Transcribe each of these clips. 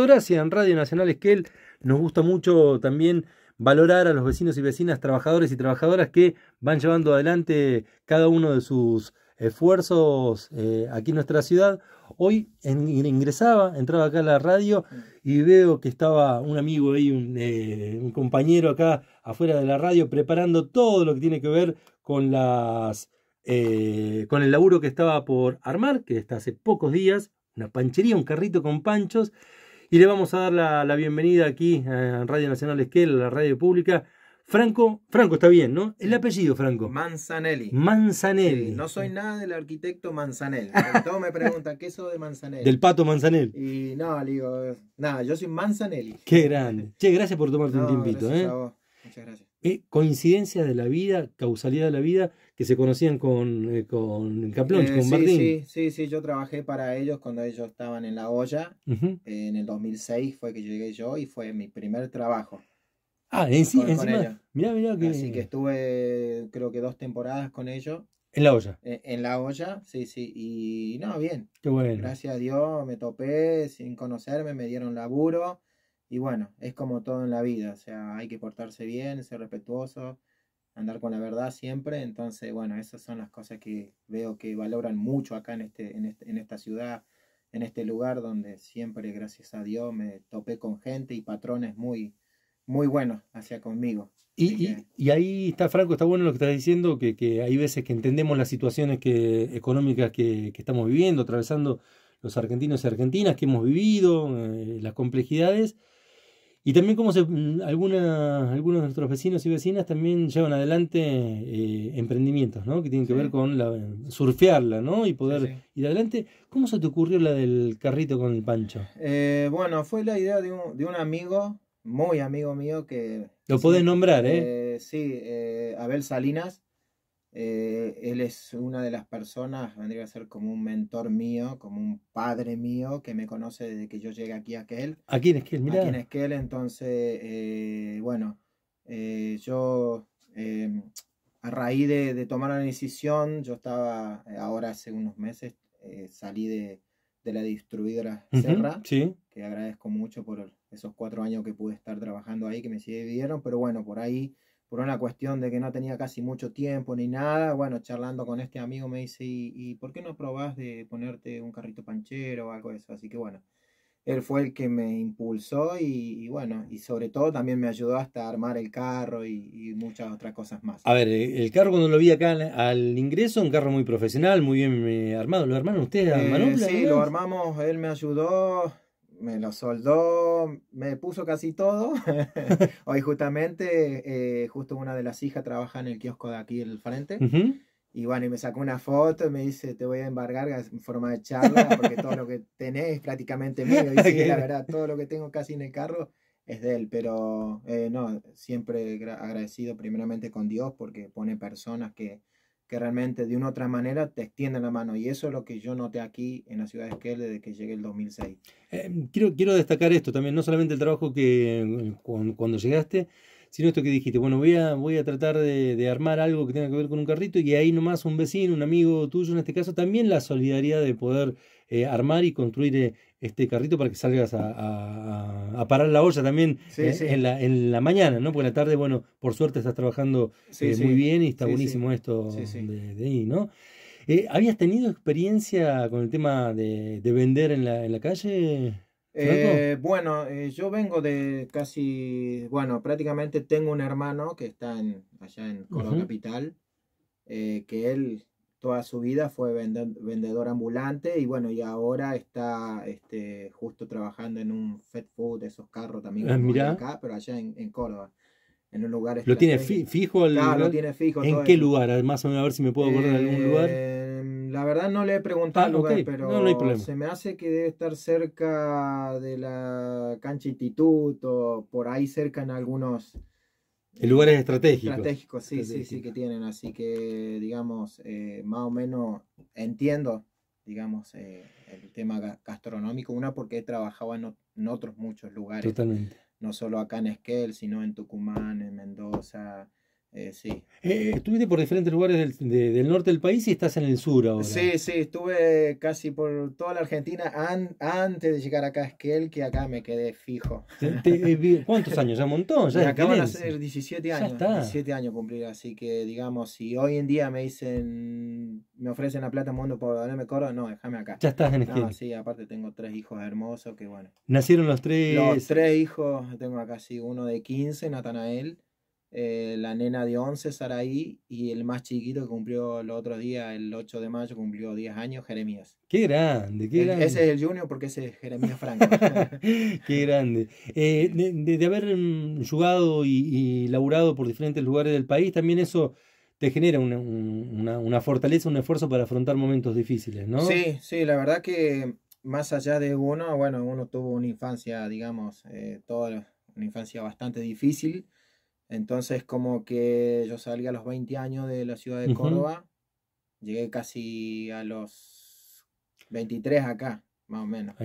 gracias en Radio Nacional es que nos gusta mucho también valorar a los vecinos y vecinas, trabajadores y trabajadoras que van llevando adelante cada uno de sus esfuerzos eh, aquí en nuestra ciudad. Hoy ingresaba, entraba acá a la radio mm. y veo que estaba un amigo ahí, eh, un, compañero acá afuera de la radio preparando todo lo que tiene que ver con eh, con el laburo que estaba por armar, que está hace pocos días, una panchería, un carrito con panchos, y le vamos a dar la, bienvenida aquí eh, a Radio Nacional Esquel, a la radio pública. Franco, Franco está bien, ¿no? El apellido, Franco. Manzanelli. Manzanelli. no soy nada del arquitecto Manzanelli. todo me pregunta ¿qué es eso de Manzanelli? Del pato Manzanelli. Y no, digo, nada, yo soy Manzanelli. Qué grande. Che, gracias por tomarte un tiempito, ¿eh? Muchas gracias. Eh, coincidencia coincidencias de la vida, causalidad de la vida, que se conocían con, eh, con Caplón, eh, con sí, Martín. Sí, sí, sí, yo trabajé para ellos cuando ellos estaban en La Olla, en el 2006 fue que llegué yo y fue mi primer trabajo. Ah, en sí, encima, Mira mira que... Así que estuve creo que dos temporadas con ellos. En la olla. En, la olla, sí, sí. Y no, bien. Qué bueno. Gracias a Dios me topé sin conocerme, me dieron laburo. Y bueno, es como todo en la vida, o sea, hay que portarse bien, ser respetuoso, andar con la verdad siempre. Entonces, bueno, esas son las cosas que veo que valoran mucho acá en, este, en, este, en esta ciudad, en este lugar donde siempre, gracias a Dios, me topé con gente y patrones muy, muy buenos hacia conmigo. Y, y, ahí está Franco, está bueno lo que estás diciendo, que, que hay veces que entendemos las situaciones que, económicas que, estamos viviendo, atravesando los argentinos y argentinas que hemos vivido, eh, las complejidades, y también como se, mm, alguna, algunos de nuestros vecinos y vecinas también llevan adelante eh, emprendimientos, ¿no? Que tienen que ver con la, surfearla, ¿no? Y poder ir adelante. ¿Cómo se te ocurrió la del carrito con el pancho? Eh, bueno, fue la idea de un, amigo, muy amigo mío, que... Lo podés nombrar, eh, eh sí, eh, Abel Salinas. Eh, él es una de las personas, vendría a ser como un mentor mío, como un padre mío que me conoce desde que yo llegué aquí a aquel. Aquí en Kell mira. Aquí entonces, eh, bueno, eh, yo a raíz de, tomar la decisión, yo estaba, ahora hace unos meses, salí de, la distribuidora Serra, que agradezco mucho por esos cuatro años que pude estar trabajando ahí, que me siguieron, pero bueno, por ahí por una cuestión de que no tenía casi mucho tiempo ni nada, bueno, charlando con este amigo me dice, ¿y, por qué no probás de ponerte un carrito panchero o algo de eso? Así que bueno, él fue el que me impulsó y, bueno, y sobre todo también me ayudó hasta armar el carro y, muchas otras cosas más. A ver, eh, el carro cuando lo vi acá al ingreso, un carro muy profesional, muy bien eh, armado. ¿Lo armaron ustedes? Eh, sí, lo armamos, él me ayudó, me lo soldó, me puso casi todo. Hoy justamente, eh, justo una de las hijas trabaja en el kiosco de aquí del frente. Y bueno, y me sacó una foto y me dice, te voy a embargar en forma de charla, porque todo lo que tenés prácticamente mío. Y sí, la verdad, todo lo que tengo casi en el carro es de él, pero eh, no, siempre agradecido primeramente con Dios porque pone personas que que realmente de una u otra manera te extienden la mano. Y eso es lo que yo noté aquí en la ciudad de Esquel desde que llegué el 2006. Em, quiero, quiero destacar esto también, no solamente el trabajo que cuando, llegaste, sino esto que dijiste, bueno, voy a, voy a tratar de, de, armar algo que tenga que ver con un carrito y ahí nomás un vecino, un amigo tuyo en este caso, también la solidaridad de poder eh, armar y construir eh, este carrito para que salgas a, parar la olla también eh, En, la, mañana, ¿no? Porque en la tarde, bueno, por suerte estás trabajando muy bien y está buenísimo esto de, ahí, ¿no? ¿Habías tenido experiencia con el tema de, vender en la, calle? bueno, yo vengo de casi, bueno, prácticamente tengo un hermano que está allá en Coro Capital, que él toda su vida fue vendedor ambulante y bueno, y ahora está este, justo trabajando en un fed food, esos carros también ah, acá, pero allá en, Córdoba, en un lugar ¿Lo tiene fijo? El lo tiene fijo. ¿En qué lugar? Además, a ver si me puedo acordar de algún eh, lugar. la verdad no le he preguntado lugar, ah, pero se me hace que debe estar cerca de la cancha instituto, por ahí cerca en algunos lugar lugares estratégicos. Estratégico, sí, sí, sí que tienen. Así que, digamos, eh, más o menos entiendo, digamos, eh, el tema gastronómico. Una, porque he trabajado en, en, otros muchos lugares. Totalmente. No solo acá en Esquel, sino en Tucumán, en Mendoza, eh, sí. Eh, estuviste por diferentes lugares del, del, norte del país y estás en el sur ahora. Sí, sí, estuve casi por toda la Argentina antes de llegar acá a Esquel, que acá me quedé fijo. Eh, ¿Cuántos años? Ya un montón. Ya acaban de hacer 17 años. Ya 17 años cumplir, así que digamos, si hoy en día me dicen, me ofrecen la plata mundo por darme corro, no, déjame acá. Ya estás en Esquel. sí, aparte tengo tres hijos hermosos que bueno. ¿Nacieron los tres? Los tres hijos, tengo acá uno de 15, Natanael eh, la nena de 11, Saraí, y el más chiquito que cumplió el otro día el 8 de mayo, cumplió 10 años, Jeremías. Qué grande, qué grande. Ese es el junior porque ese es Jeremías Franco. qué grande. Desde eh, de, haber mm, jugado y, laburado por diferentes lugares del país, también eso te genera una, fortaleza, un esfuerzo para afrontar momentos difíciles, ¿no? Sí, sí, la verdad que más allá de uno, bueno, uno tuvo una infancia, digamos, eh, toda una infancia bastante difícil entonces, como que yo salí a los 20 años de la ciudad de Córdoba, llegué casi a los 23 acá, más o menos.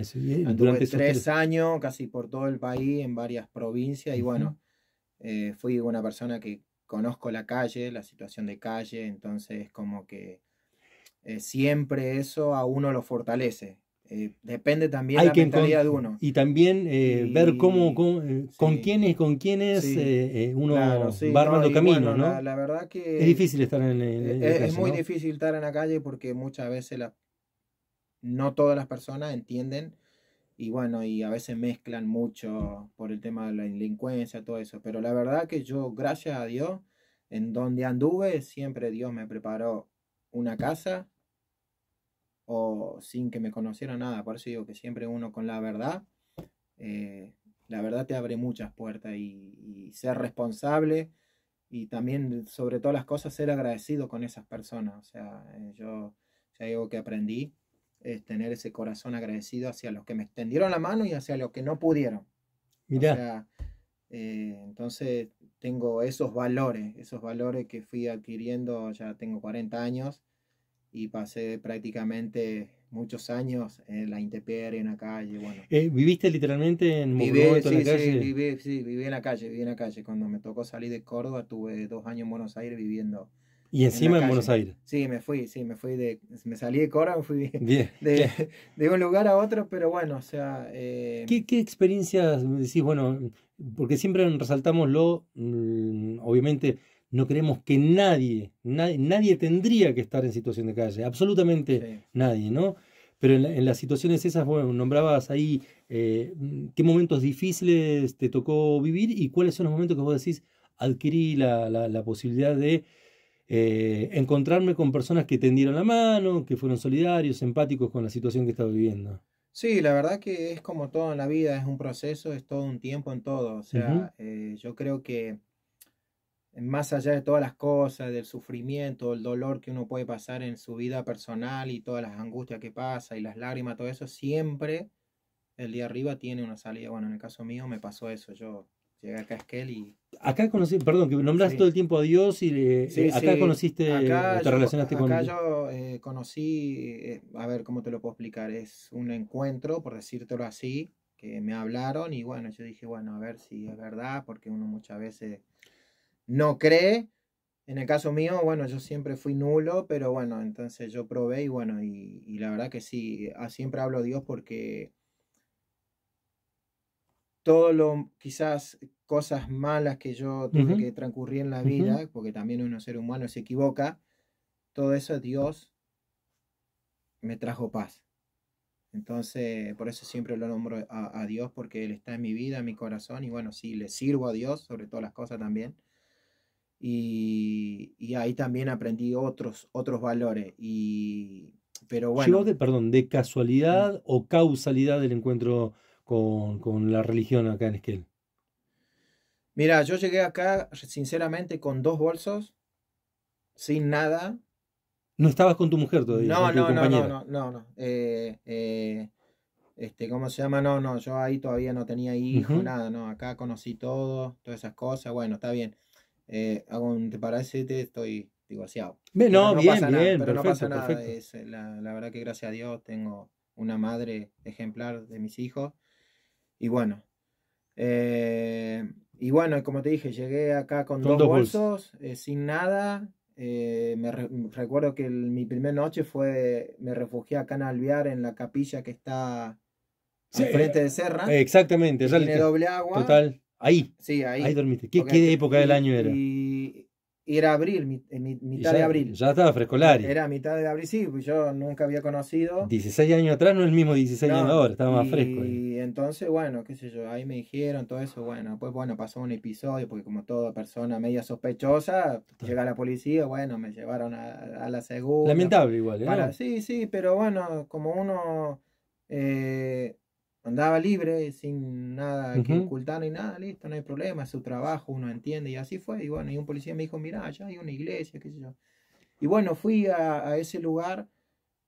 Durante tres años, casi por todo el país, en varias provincias, y bueno, eh, fui una persona que conozco la calle, la situación de calle, entonces como que eh, siempre eso a uno lo fortalece, eh, depende también Hay la que mentalidad de uno. Y también eh, ver cómo, eh, con quién quiénes, con quiénes uno va armando camino ¿no? La, verdad que es difícil estar en, e-, e-, es, la calle, es muy difícil estar en la calle porque muchas veces la, no todas las personas entienden y bueno y a veces mezclan mucho por el tema de la delincuencia todo eso. Pero la verdad que yo gracias a Dios en donde anduve siempre Dios me preparó una casa o sin que me conociera nada. Por eso digo que siempre uno con la verdad, eh, la verdad te abre muchas puertas y, ser responsable y también, sobre todas las cosas, ser agradecido con esas personas. O sea, eh, yo ya digo que aprendí es tener ese corazón agradecido hacia los que me extendieron la mano y hacia los que no pudieron. mira eh, entonces tengo esos valores, esos valores que fui adquiriendo, ya tengo 40 años, y pasé prácticamente muchos años en la intemperie, en la calle. Bueno. Eh, ¿Viviste literalmente en viví, sí, en la calle? viví, sí, viví en la calle, viví en la calle. Cuando me tocó salir de Córdoba, tuve dos años en Buenos Aires viviendo. ¿Y encima en, Buenos Aires? Sí, me fui, sí, me fui de, me salí de Córdoba, fui De, un lugar a otro, pero bueno, o sea... Eh, ¿Qué, ¿Qué experiencias decís, bueno, porque siempre resaltamos lo, mm, obviamente no creemos que nadie, nadie, tendría que estar en situación de calle, absolutamente nadie, ¿no? Pero en, las situaciones esas, bueno, nombrabas ahí eh, qué momentos difíciles te tocó vivir y cuáles son los momentos que vos decís, adquirí la, posibilidad de eh, encontrarme con personas que tendieron la mano, que fueron solidarios, empáticos con la situación que estaba viviendo. Sí, la verdad que es como todo en la vida, es un proceso, es todo un tiempo en todo. O sea, eh, yo creo que más allá de todas las cosas, del sufrimiento, el dolor que uno puede pasar en su vida personal y todas las angustias que pasa y las lágrimas, todo eso, siempre el día arriba tiene una salida. Bueno, en el caso mío me pasó eso, yo llegué acá a Esquel y... Acá conocí, perdón, que nombraste todo el tiempo a Dios y eh, eh, acá conociste, acá eh, te yo, relacionaste con Acá yo conocí, a ver cómo te lo puedo explicar, es un encuentro, por decírtelo así, que me hablaron y bueno, yo dije, bueno, a ver si es verdad, porque uno muchas veces no cree. En el caso mío, bueno, yo siempre fui nulo, pero bueno, entonces yo probé y bueno, y, la verdad que sí, ah, siempre hablo Dios porque todo lo, quizás cosas malas que yo tuve que transcurrir en la vida, porque también uno ser humano se equivoca, todo eso Dios me trajo paz. Entonces, por eso siempre lo nombro a, a Dios, porque Él está en mi vida, en mi corazón, y bueno, sí, le sirvo a Dios, sobre todas las cosas también. Y, ahí también aprendí otros, otros valores. Y, pero bueno. ¿Llegó de, perdón, de mm. casualidad o causalidad del encuentro con, con, la religión acá en Esquel? Mira, yo llegué acá, sinceramente, con dos bolsos, sin nada. ¿No estabas con tu mujer todavía? No, no, no, no, no, no, eh, eh, este, ¿Cómo se llama? No, no, yo ahí todavía no tenía hijo, nada, no. Acá conocí todo, todas esas cosas. Bueno, está bien eh, hago un te estoy divorciado. no, bien, bien, pero no pasa nada. Es, eh, la, la, verdad que gracias a Dios tengo una madre ejemplar de mis hijos. Y bueno. Eh, y bueno, como te dije, llegué acá con, dos, bolsos, eh, sin nada. me recuerdo que mi primera noche fue, me refugié acá en Alvear, en la capilla que está enfrente frente de Serra. Exactamente. Tiene doble agua. Total. Ahí. Sí, ahí. Ahí dormiste. ¿Qué, época del año era? Y, era abril, eh, mitad de abril. Ya estaba frescolario. Era mitad de abril, sí, pues yo nunca había conocido. 16 años atrás no es el mismo 16 años ahora, estaba más fresco. Y entonces, bueno, qué sé yo, ahí me dijeron todo eso, bueno, pues bueno, pasó un episodio, porque como toda persona media sospechosa, llega la policía, bueno, me llevaron a, la segunda. Lamentable igual, ¿eh? sí, sí, pero bueno, como uno... Eh, andaba libre, sin nada que ocultar ni nada, listo, no hay problema, es su trabajo, uno entiende, y así fue. Y bueno, y un policía me dijo, mira, allá hay una iglesia, qué sé yo. Y bueno, fui a, a ese lugar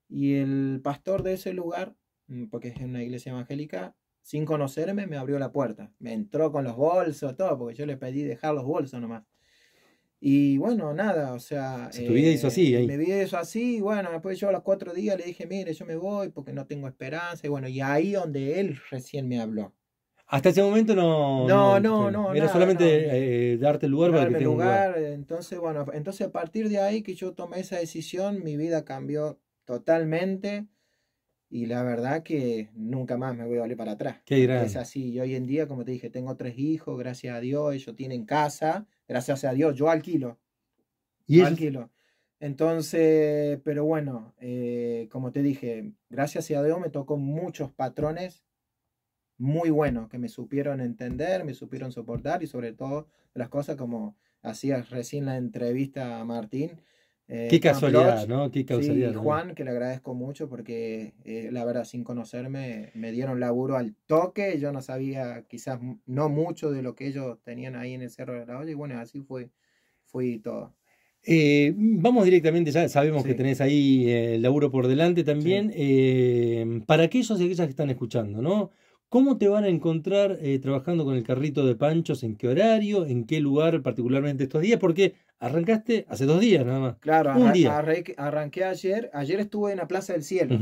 y el pastor de ese lugar, mm, porque es una iglesia evangélica, sin conocerme me abrió la puerta, me entró con los bolsos, todo, porque yo le pedí dejar los bolsos nomás. Y bueno, nada, o sea. Si tu vida hizo eh, así ahí. me vi eso así, y bueno, después yo a los cuatro días le dije, mire, yo me voy porque no tengo esperanza. Y bueno, y ahí donde él recién me habló. Hasta ese momento no. No, no, no. era solamente eh, darte el lugar Darme para lugar. Entonces, bueno, entonces a partir de ahí que yo tomé esa decisión, mi vida cambió totalmente. Y la verdad que nunca más me voy a volver para atrás. Es así. Y hoy en día, como te dije, tengo tres hijos, gracias a Dios, ellos tienen casa gracias a Dios, yo alquilo. Y yo alquilo. Entonces, pero bueno, eh, como te dije, gracias a Dios me tocó muchos patrones muy buenos que me supieron entender, me supieron soportar y sobre todo las cosas como hacías recién la entrevista a Martín, eh, qué casualidad, ¿no? Qué casualidad. Juan, que le agradezco mucho porque eh, la verdad, sin conocerme, me dieron laburo al toque. Yo no sabía quizás no mucho de lo que ellos tenían ahí en el Cerro de la Olla y bueno, así fue, todo. Eh, vamos directamente, ya sabemos que tenés ahí el laburo por delante también. para aquellos y aquellas que están escuchando, ¿no? ¿Cómo te van a encontrar trabajando con el carrito de panchos? ¿En qué horario? ¿En qué lugar particularmente estos días? Porque Arrancaste hace dos días nada más. Claro, Arranqué, ayer. Ayer estuve en la Plaza del Cielo.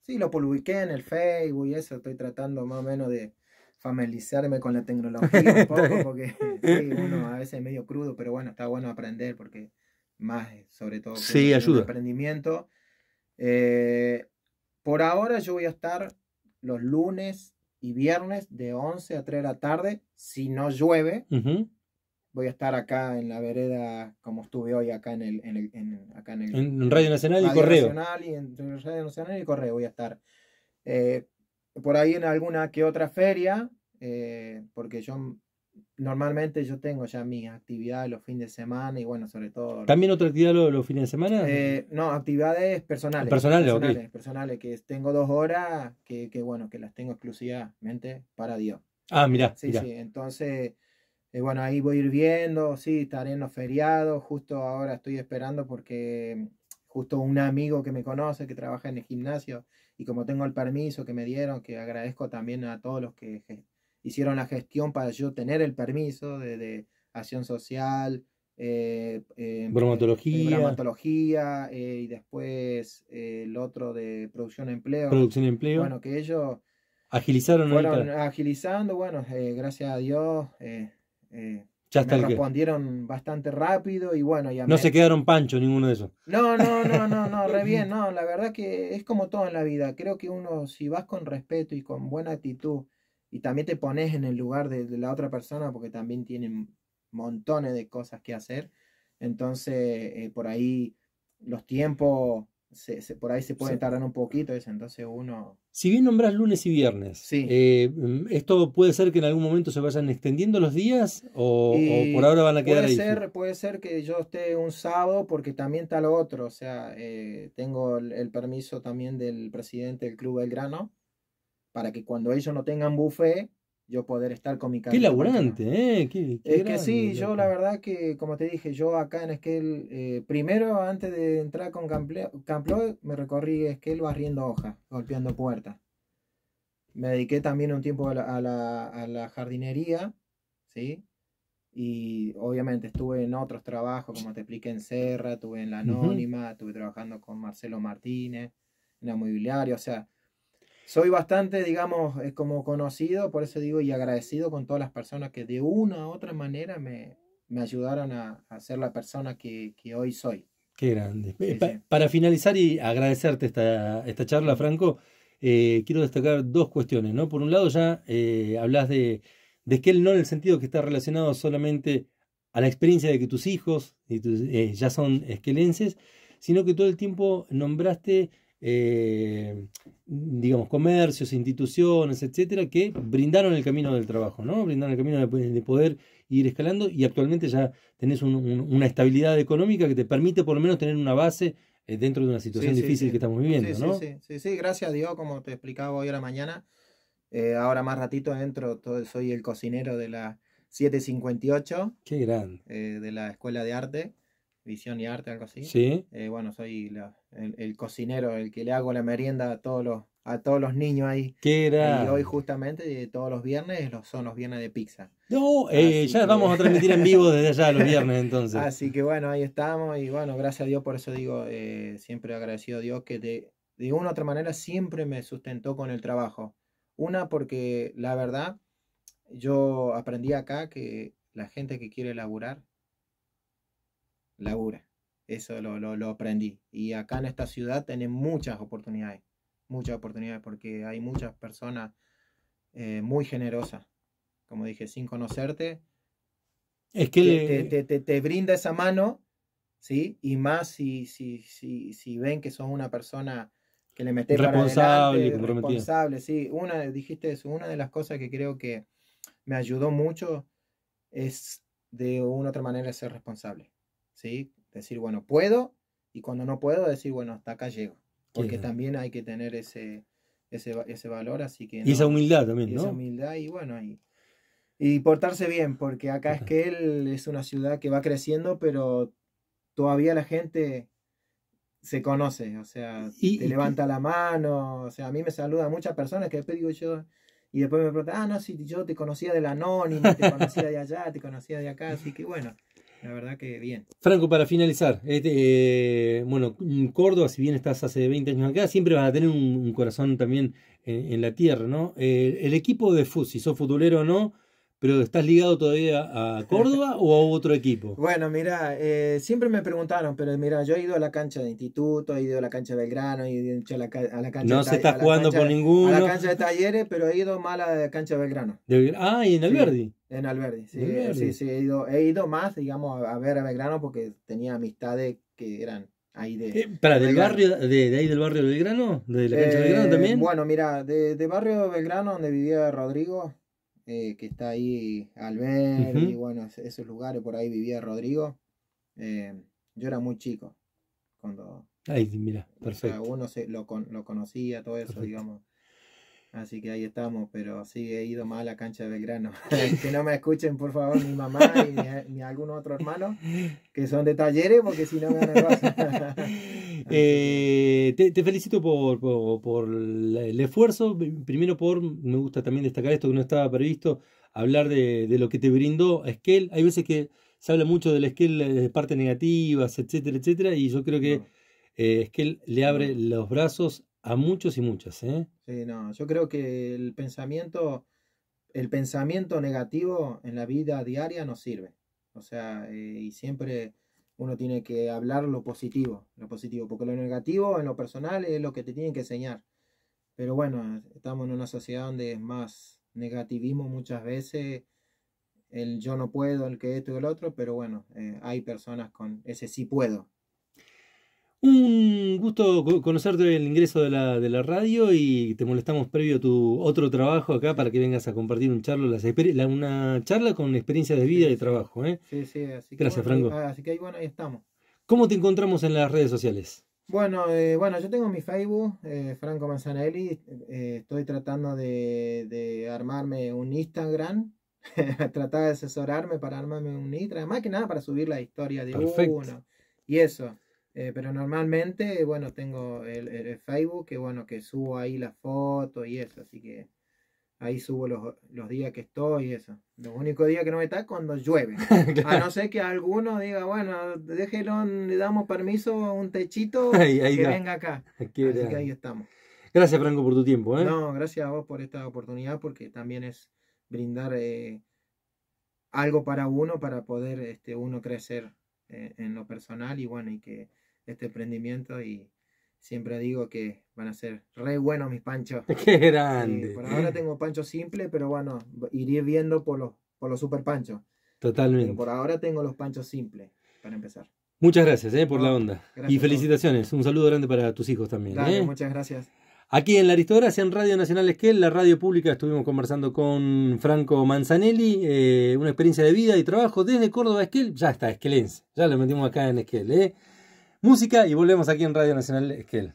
Sí, lo publiqué en el Facebook y eso. Estoy tratando más o menos de familiarizarme con la tecnología un poco, porque a veces es medio crudo, pero bueno, está bueno aprender porque más, sobre todo, sí, ayuda. emprendimiento. Eh, por ahora yo voy a estar los lunes y viernes de 11 a 3 de la tarde, si no llueve voy a estar acá en la vereda como estuve hoy acá en el en, el, acá en, el, en Radio Nacional y Correo Nacional y en Radio Nacional y Correo voy a estar eh, por ahí en alguna que otra feria eh, porque yo normalmente yo tengo ya mis actividades los fines de semana y bueno sobre todo también otra actividad los, fines de semana eh, no actividades personales personales personales, personales que tengo dos horas que, que, bueno que las tengo exclusivamente para Dios ah mira sí sí entonces eh, bueno, ahí voy a ir viendo, sí, estaré en los feriados, justo ahora estoy esperando porque justo un amigo que me conoce, que trabaja en el gimnasio, y como tengo el permiso que me dieron, que agradezco también a todos los que hicieron la gestión para yo tener el permiso de, acción social, eh, eh, eh bromatología, bromatología y después el otro de producción de empleo. Producción empleo. Bueno, que ellos agilizaron. Fueron agilizando, bueno, gracias a Dios eh, ya respondieron bastante rápido y bueno. Ya no se quedaron pancho ninguno de esos. No, no, no, no, no, re bien, no. La verdad que es como todo en la vida. Creo que uno, si vas con respeto y con buena actitud y también te pones en el lugar de, la otra persona porque también tienen montones de cosas que hacer. Entonces, eh, por ahí los tiempos por ahí se puede tardar un poquito, entonces uno... Si bien nombras lunes y viernes, eh, ¿esto puede ser que en algún momento se vayan extendiendo los días o, por ahora van a quedar puede ahí? Ser, puede ser que yo esté un sábado porque también está lo otro, o sea, eh, tengo el, permiso también del presidente del Club Belgrano para que cuando ellos no tengan buffet, yo poder estar con mi casa Qué laburante, ¿eh? es que sí, yo la verdad que, como te dije, yo acá en Esquel, eh, primero antes de entrar con Camploid me recorrí Esquel barriendo hojas, golpeando puertas. Me dediqué también un tiempo a la, jardinería, ¿sí? Y obviamente estuve en otros trabajos, como te expliqué en Serra, estuve en La Anónima, estuve trabajando con Marcelo Martínez, en la mobiliaria, o sea, soy bastante, digamos, eh, como conocido, por eso digo, y agradecido con todas las personas que de una u otra manera me, ayudaron a, a, ser la persona que, hoy soy. Qué grande. Eh, para finalizar y agradecerte esta, esta charla, Franco, eh, quiero destacar dos cuestiones, ¿no? Por un lado, ya hablas de, de que no en el sentido que está relacionado solamente a la experiencia de que tus hijos ya son esquelenses, sino que todo el tiempo nombraste eh, digamos, comercios, instituciones, etcétera, que brindaron el camino del trabajo, ¿no? Brindaron el camino de, poder ir escalando y actualmente ya tenés una estabilidad económica que te permite por lo menos tener una base eh, dentro de una situación difícil que estamos viviendo, ¿no? Sí, sí, gracias a Dios, como te explicaba hoy a la mañana. Eh, ahora más ratito entro, todo, soy el cocinero de la 758. Qué grande. de la Escuela de Arte. Visión y arte, algo así. Sí. Eh, bueno, soy el, cocinero, el que le hago la merienda a todos los, a todos los niños ahí. ¿Qué era? Y hoy justamente, eh, todos los viernes, son los viernes de pizza. No, eh, ya vamos a transmitir en vivo desde allá los viernes entonces. Así que bueno, ahí estamos y bueno, gracias a Dios, por eso digo, siempre agradecido a Dios que de, de una u otra manera siempre me sustentó con el trabajo. Una porque la verdad, yo aprendí acá que la gente que quiere laburar laura Eso lo, aprendí. Y acá en esta ciudad tenés muchas oportunidades, muchas oportunidades, porque hay muchas personas eh, muy generosas, como dije, sin conocerte. Es que te, brinda esa mano, ¿sí? Y más si, si ven que son una persona que le metes responsable, responsable, sí. Una, dijiste eso, una de las cosas que creo que me ayudó mucho es de una u otra manera ser responsable. ¿sí? Decir, bueno, puedo, y cuando no puedo, decir, bueno, hasta acá llego. Porque también hay que tener ese, ese, valor, así que... y esa humildad también, ¿no? Esa humildad y bueno, y, portarse bien, porque acá es que él es una ciudad que va creciendo, pero todavía la gente se conoce, o sea, te levanta la mano, o sea, a mí me saluda muchas personas que después digo yo, y después me preguntan, ah, no, si yo te conocía del anónimo, te conocía de allá, te conocía de acá, así que bueno, la verdad que bien. Franco, para finalizar, este, eh, bueno, Córdoba, si bien estás hace 20 años acá, siempre vas a tener un, corazón también en, la tierra, ¿no? Eh, el equipo de fútbol, si sos futbolero o no, pero ¿estás ligado todavía a Córdoba o a otro equipo? Bueno, mira, eh, siempre me preguntaron, pero mira, yo he ido a la cancha de Instituto, he ido a la cancha de Belgrano, he ido a la, cancha No se está jugando por ninguno. A la cancha de Talleres, pero he ido mal a la cancha de Belgrano. ah, y en el en Alberdi, sí, eh, sí, he ido, he ido más, digamos, a, ver a Belgrano porque tenía amistades que eran ahí de... Eh, ¿Para del barrio, de, ahí del barrio Belgrano? ¿De la cancha de eh, Belgrano también? Bueno, mira, de, de, barrio Belgrano donde vivía Rodrigo, que está ahí Alberdi, y bueno, esos lugares por ahí vivía Rodrigo. yo era muy chico cuando... Ahí, mira, perfecto. uno se, lo, conocía, todo eso, digamos. Así que ahí estamos, pero sí he ido mal a la cancha de grano que no me escuchen, por favor, mi mamá y ni, eh, algún otro hermano que son de talleres, porque si no me van a eh, te, te, felicito por, el esfuerzo. Primero, por me gusta también destacar esto que no estaba previsto, hablar de, lo que te brindó Esquel. Hay veces que se habla mucho del Esquel eh, de partes negativas, etcétera, etcétera, y yo creo que. Esquel le abre los brazos a muchos y muchas, ¿eh? Sí, no, yo creo que el pensamiento, el pensamiento negativo en la vida diaria no sirve. O sea, eh, y siempre uno tiene que hablar lo positivo, lo positivo, porque lo negativo en lo personal es lo que te tienen que enseñar. Pero bueno, estamos en una sociedad donde es más negativismo muchas veces, el yo no puedo, el que esto y el otro, pero bueno, eh, hay personas con ese sí puedo, un gusto conocerte el ingreso de la, de la radio y te molestamos previo a tu otro trabajo acá para que vengas a compartir un charlo, una charla con experiencia de vida y trabajo. ¿eh? Sí, sí, así que Gracias, Franco. Ah, así que ahí, bueno, ahí estamos. ¿Cómo te encontramos en las redes sociales? Bueno, eh, bueno yo tengo mi Facebook, eh, Franco Manzanelli. Eh, estoy tratando de, armarme un Instagram Tratar de asesorarme para armarme un Instagram más que nada para subir la historia de uno y eso. Eh, pero normalmente, bueno, tengo el, Facebook, que bueno, que subo ahí las fotos y eso, así que ahí subo los, los días que estoy y eso. Los únicos días que no me está cuando llueve. A no ser que alguno diga, bueno, déjelo, le damos permiso, a un techito, que venga acá. así que ahí estamos. Gracias, Franco, por tu tiempo. ¿eh? No, gracias a vos por esta oportunidad, porque también es brindar eh, algo para uno, para poder este, uno crecer en lo personal y bueno, y que este emprendimiento y siempre digo que van a ser re buenos mis panchos. ¡Qué eh, grande! por ahora tengo pancho simple, pero bueno, iré viendo por los, por los super panchos. Totalmente. por ahora tengo los panchos simples, para empezar. Muchas gracias eh, por la onda. y felicitaciones. Un saludo grande para tus hijos también. gracias, eh. Muchas gracias. Aquí en la Aristocracia, en Radio Nacional Esquel, la radio pública, estuvimos conversando con Franco Manzanelli, eh, una experiencia de vida y trabajo desde Córdoba Esquel, ya está, esquelense, ya lo metimos acá en Esquel. Eh música y volvemos aquí en Radio Nacional Esquel.